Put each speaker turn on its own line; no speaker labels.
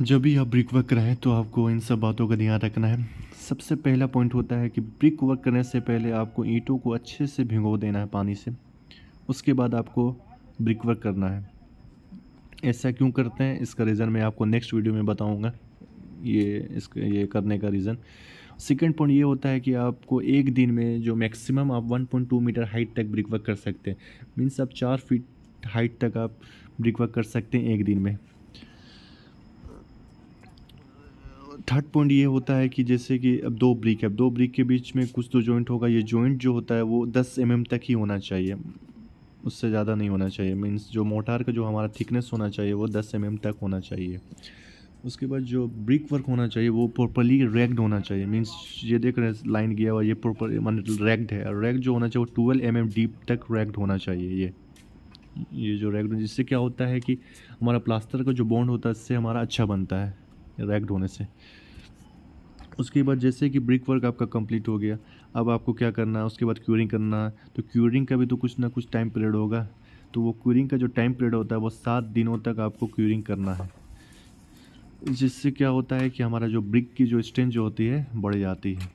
जब भी आप ब्रिक वर्क करें तो आपको इन सब बातों का ध्यान रखना है सबसे पहला पॉइंट होता है कि ब्रिक वर्क करने से पहले आपको ईंटों को अच्छे से भिगो देना है पानी से उसके बाद आपको ब्रिक वर्क करना है ऐसा क्यों करते हैं इसका रीज़न मैं आपको नेक्स्ट वीडियो में बताऊंगा ये इस ये करने का रीज़न सेकेंड पॉइंट ये होता है कि आपको एक दिन में जो मैक्सिमम आप 1.2 मीटर हाइट तक ब्रिक वर्क कर सकते हैं मीन्स आप चार फीट हाइट तक आप ब्रिक वर्क कर सकते हैं एक दिन में थर्ड पॉइंट ये होता है कि जैसे कि अब दो ब्रिक है अब दो ब्रिक के बीच में कुछ तो जॉइंट होगा ये जॉइंट जो होता है वो दस एम mm तक ही होना चाहिए उससे ज़्यादा नहीं होना चाहिए मीन्स जो मोटार का जो हमारा थिकनेस होना चाहिए वो दस एम mm तक होना चाहिए उसके बाद जो ब्रिक वर्क होना चाहिए वो प्रॉपरली रैक्ड होना चाहिए मीन्स ये देख रहे हैं लाइन गया हुआ ये प्रॉपर मान रैक्ड है रैक जो होना चाहिए वो ट्वेल्व एम mm डीप तक रैक्ड होना चाहिए ये ये जो रैक्ड जिससे क्या होता है कि हमारा प्लास्टर का जो बॉन्ड होता है इससे हमारा अच्छा बनता है रैक्ड होने से उसके बाद जैसे कि ब्रिक वर्क आपका कंप्लीट हो गया अब आपको क्या करना है उसके बाद क्यूरिंग करना है तो क्यूरिंग का भी तो कुछ ना कुछ टाइम पीरियड होगा तो वो क्यूरिंग का जो टाइम पीरियड होता है वो सात दिनों तक आपको क्यूरिंग करना है जिससे क्या होता है कि हमारा जो ब्रिक की जो स्ट्रेंथ जो होती है बढ़ जाती है